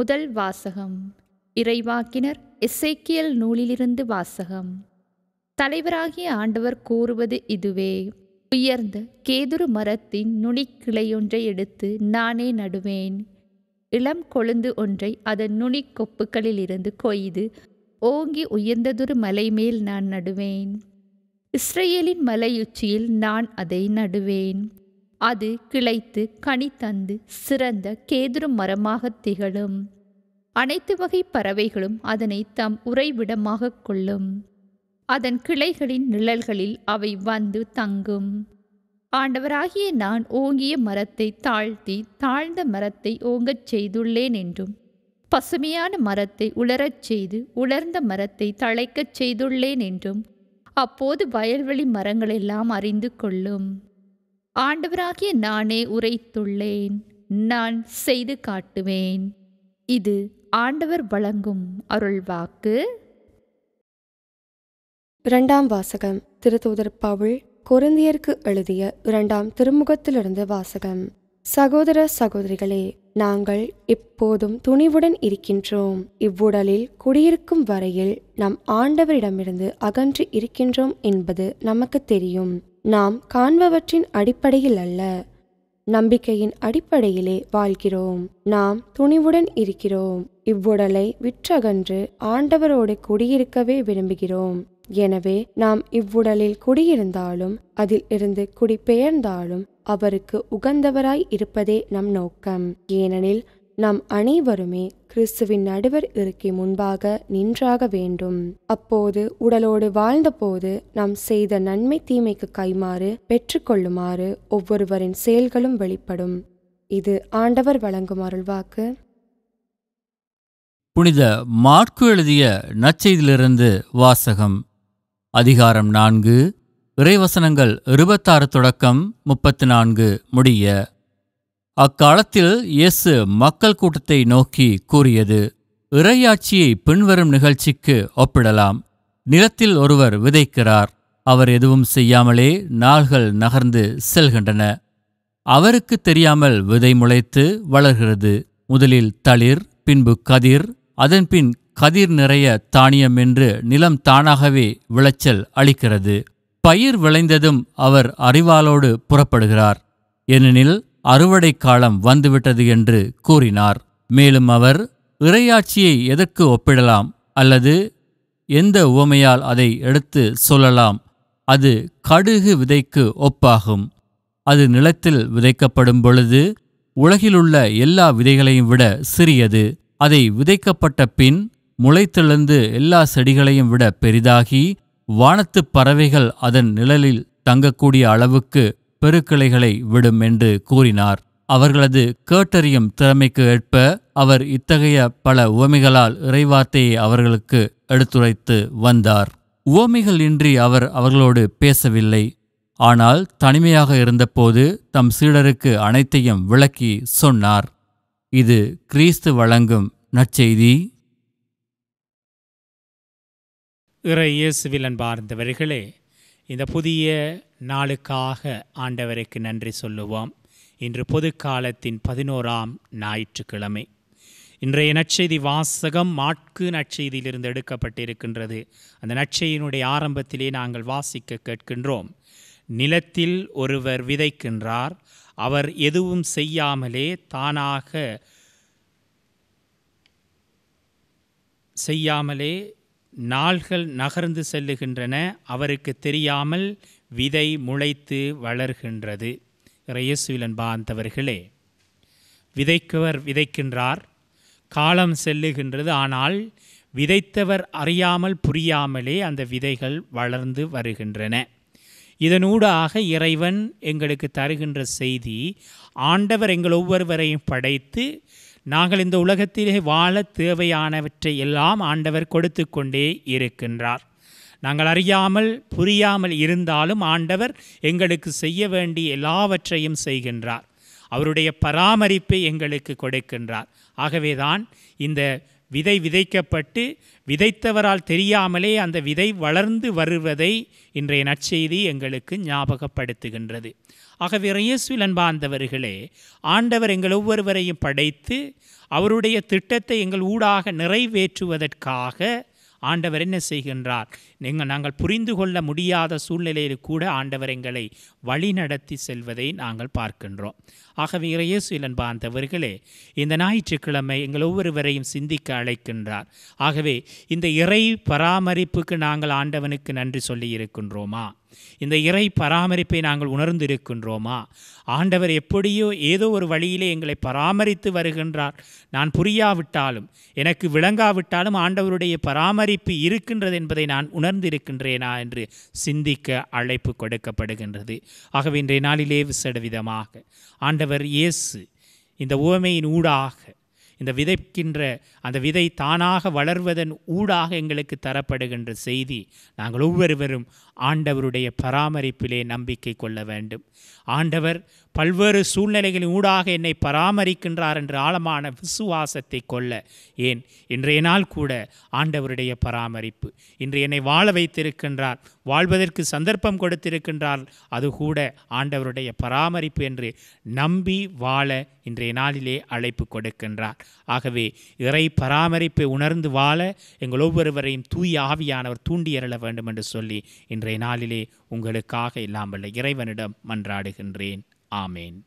முதல் வாசகம் இறைவாக்கினர் இசைக்கியல் நூலிலிருந்து வாசகம் தலைவராகிய ஆண்டவர் கூறுவது இதுவே உயர்ந்த கேதுரு மரத்தின் நுனிக்கிளையொன்றை எடுத்து நானே நடுவேன் இளம் கொழுந்து ஒன்றை அதன் நுனி கொப்புகளிலிருந்து கொய்து ஓங்கி உயர்ந்ததொரு மலை மேல் நான் நடுவேன் இஸ்ரேலின் மலையுச்சியில் நான் அதை நடுவேன் அது கிளைத்து கனி தந்து சிறந்த கேதுரு மரமாக திகழும் அனைத்து வகை பறவைகளும் அதனை தம் உறைவிடமாக கொள்ளும் அதன் கிளைகளின் நிழல்களில் அவை வந்து தங்கும் ஆண்டவராகிய நான் ஓங்கிய மரத்தை தாழ்த்தி தாழ்ந்த மரத்தை ஓங்கச் செய்துள்ளேன் என்றும் பசுமையான மரத்தை உலரச் செய்து உலர்ந்த மரத்தை தழைக்கச் செய்துள்ளேன் என்றும் அப்போது வயல்வெளி மரங்களெல்லாம் அறிந்து கொள்ளும் ஆண்டவராகிய நானே உரைத்துள்ளேன் நான் செய்து காட்டுவேன் இது ஆண்டவர் வழங்கும் அருள் வாக்கு இரண்டாம் வாசகம் திருத்தூதர் பவுல் கொருந்தியருக்கு எழுதிய இரண்டாம் திருமுகத்திலிருந்து வாசகம் சகோதர சகோதரிகளே நாங்கள் எப்போதும் துணிவுடன் இருக்கின்றோம் இவ்வுடலில் குடியிருக்கும் வரையில் நம் ஆண்டவரிடமிருந்து அகன்று இருக்கின்றோம் என்பது நமக்கு தெரியும் நாம் காண்பவற்றின் அடிப்படையில் அல்ல நம்பிக்கையின் அடிப்படையிலே வாழ்கிறோம் நாம் துணிவுடன் இருக்கிறோம் இவ்வுடலை விற்றகன்று ஆண்டவரோடு குடியிருக்கவே விரும்புகிறோம் எனவே நாம் இவ்வுடலில் குடியிருந்தாலும் அதில் இருந்து குடிபெயர்ந்தாலும் அவருக்கு உகந்தவராய் இருப்பதே நம் நோக்கம் ஏனெனில் நாம் அனைவருமே கிறிஸ்துவின் நடுவர் இருக்கை முன்பாக நின்றாக வேண்டும் அப்போது உடலோடு வாழ்ந்தபோது நாம் செய்த நன்மை தீமைக்கு கைமாறு பெற்றுக்கொள்ளுமாறு ஒவ்வொருவரின் செயல்களும் வெளிப்படும் இது ஆண்டவர் வழங்கும் அருள்வாக்கு புனித மாற்கு எழுதிய நச்செய்திலிருந்து வாசகம் அதிகாரம் நான்கு இறைவசனங்கள் இருபத்தாறு தொடக்கம் முப்பத்தி நான்கு முடிய அக்காலத்தில் இயேசு மக்கள் கூட்டத்தை நோக்கி கூறியது இறையாட்சியை பின்வரும் நிகழ்ச்சிக்கு ஒப்பிடலாம் நிலத்தில் ஒருவர் விதைக்கிறார் அவர் எதுவும் செய்யாமலே நாள்கள் நகர்ந்து செல்கின்றன அவருக்கு தெரியாமல் விதை முளைத்து வளர்கிறது முதலில் தளிர் பின்பு கதிர் அதன்பின் கதிர் நிறைய தானியம் என்று நிலம் தானாகவே விளைச்சல் அளிக்கிறது பயிர் விளைந்ததும் அவர் அறிவாலோடு புறப்படுகிறார் ஏனெனில் அறுவடை காலம் வந்துவிட்டது என்று கூறினார் மேலும் அவர் இறையாட்சியை எதற்கு ஒப்பிடலாம் அல்லது எந்த உவமையால் அதை எடுத்து சொல்லலாம் அது கடுகு விதைக்கு ஒப்பாகும் அது நிலத்தில் விதைக்கப்படும் பொழுது உலகிலுள்ள எல்லா விதைகளையும் விட சிறியது அதை விதைக்கப்பட்ட பின் முளைத்தெழுந்து எல்லா செடிகளையும் விட பெரிதாகி வானத்துப் பறவைகள் அதன் நிழலில் தங்கக்கூடிய அளவுக்கு பெருக்கிளைகளை விடும் என்று கூறினார் அவர்களது கேட்டறியும் திறமைக்கு ஏற்ப அவர் இத்தகைய பல உவமைகளால் இறைவார்த்தையை அவர்களுக்கு எடுத்துரைத்து வந்தார் உவமைகள் இன்றி அவர் அவர்களோடு பேசவில்லை ஆனால் தனிமையாக இருந்தபோது தம் சீடருக்கு அனைத்தையும் விளக்கி சொன்னார் இது கிறிஸ்து வழங்கும் நற்செய்தி இறை இயேசுவில் அன்பார்ந்தவர்களே இந்த புதிய நாளுக்காக ஆண்டவருக்கு நன்றி சொல்லுவோம் இன்று பொது காலத்தின் பதினோராம் ஞாயிற்றுக்கிழமை இன்றைய நற்செய்தி வாசகம் மாட்கு நற்செய்தியிலிருந்து எடுக்கப்பட்டிருக்கின்றது அந்த நற்செய்தியினுடைய ஆரம்பத்திலே நாங்கள் வாசிக்க கேட்கின்றோம் நிலத்தில் ஒருவர் விதைக்கின்றார் அவர் எதுவும் செய்யாமலே தானாக செய்யாமலே நாள்கள் நகர்ந்து செல்லுகின்றன அவருக்கு தெரியாமல் விதை முளைத்து வளர்கின்றது இறையசுவில் பாந்தவர்களே விதைக்கவர் விதைக்கின்றார் காலம் செல்லுகின்றது ஆனால் விதைத்தவர் அறியாமல் புரியாமலே அந்த விதைகள் வளர்ந்து வருகின்றன இதனூடாக இறைவன் எங்களுக்கு தருகின்ற செய்தி ஆண்டவர் எங்கள் ஒவ்வொருவரையும் படைத்து நாங்கள் இந்த உலகத்திலே வாழ தேவையானவற்றை எல்லாம் ஆண்டவர் கொடுத்து கொண்டே இருக்கின்றார் நாங்கள் அறியாமல் புரியாமல் இருந்தாலும் ஆண்டவர் எங்களுக்கு செய்ய வேண்டிய எல்லாவற்றையும் செய்கின்றார் அவருடைய பராமரிப்பை எங்களுக்கு கொடுக்கின்றார் ஆகவேதான் இந்த விதை விதைக்கப்பட்டு விதைத்தவரால் தெரியாமலே அந்த விதை வளர்ந்து வருவதை இன்றைய நற்செய்தி எங்களுக்கு ஞாபகப்படுத்துகின்றது ஆகவே இயேசுவில் அன்பார்ந்தவர்களே ஆண்டவர் எங்கள் ஒவ்வொருவரையும் படைத்து அவருடைய திட்டத்தை எங்கள் ஊடாக நிறைவேற்றுவதற்காக ஆண்டவர் என்ன செய்கின்றார் நீங்கள் நாங்கள் புரிந்து கொள்ள முடியாத சூழ்நிலையில் கூட ஆண்டவர் எங்களை வழிநடத்தி செல்வதை நாங்கள் பார்க்கின்றோம் ஆகவே இறையேசு இலன்பாந்தவர்களே இந்த ஞாயிற்றுக்கிழமை எங்கள் ஒவ்வொருவரையும் சிந்திக்க அழைக்கின்றார் ஆகவே இந்த இறை பராமரிப்புக்கு நாங்கள் ஆண்டவனுக்கு நன்றி சொல்லியிருக்கின்றோமா இந்த இறை பராமரிப்பை நாங்கள் உணர்ந்து இருக்கின்றோமா ஆண்டவர் எப்படியோ ஏதோ ஒரு வழியிலே எங்களை பராமரித்து வருகின்றார் நான் புரியாவிட்டாலும் எனக்கு விளங்காவிட்டாலும் ஆண்டவருடைய பராமரிப்பு இருக்கின்றது என்பதை நான் உணர்ந்திருக்கின்றேனா என்று சிந்திக்க அழைப்பு கொடுக்கப்படுகின்றது ஆகவே இன்றைய நாளிலே விசடவிதமாக ஆண்டவர் இயேசு இந்த உவமையின் ஊடாக இந்த விதைக்கின்ற அந்த விதை தானாக வளர்வதன் ஊடாக எங்களுக்கு தரப்படுகின்ற செய்தி நாங்கள் ஒவ்வொருவரும் ஆண்டவருடைய பராமரிப்பிலே நம்பிக்கை கொள்ள வேண்டும் ஆண்டவர் பல்வேறு சூழ்நிலைகளின் ஊடாக என்னை பராமரிக்கின்றார் என்ற ஆழமான விசுவாசத்தை கொள்ள ஏன் இன்றைய நாள் கூட ஆண்டவருடைய பராமரிப்பு இன்று என்னை வாழ வைத்திருக்கின்றார் வாழ்வதற்கு சந்தர்ப்பம் கொடுத்திருக்கின்றார் அது கூட ஆண்டவருடைய பராமரிப்பு என்று நம்பி வாழ இன்றைய நாளிலே அழைப்பு கொடுக்கின்றார் ஆகவே இறை பராமரிப்பை உணர்ந்து வாழ எங்கள் ஒவ்வொருவரையும் தூய ஆவியானவர் தூண்டியரள வேண்டும் என்று சொல்லி இன்றைய நாளிலே உங்களுக்காக இல்லாமல் இறைவனிடம் மன்றாடுகின்றேன் ஆமேன்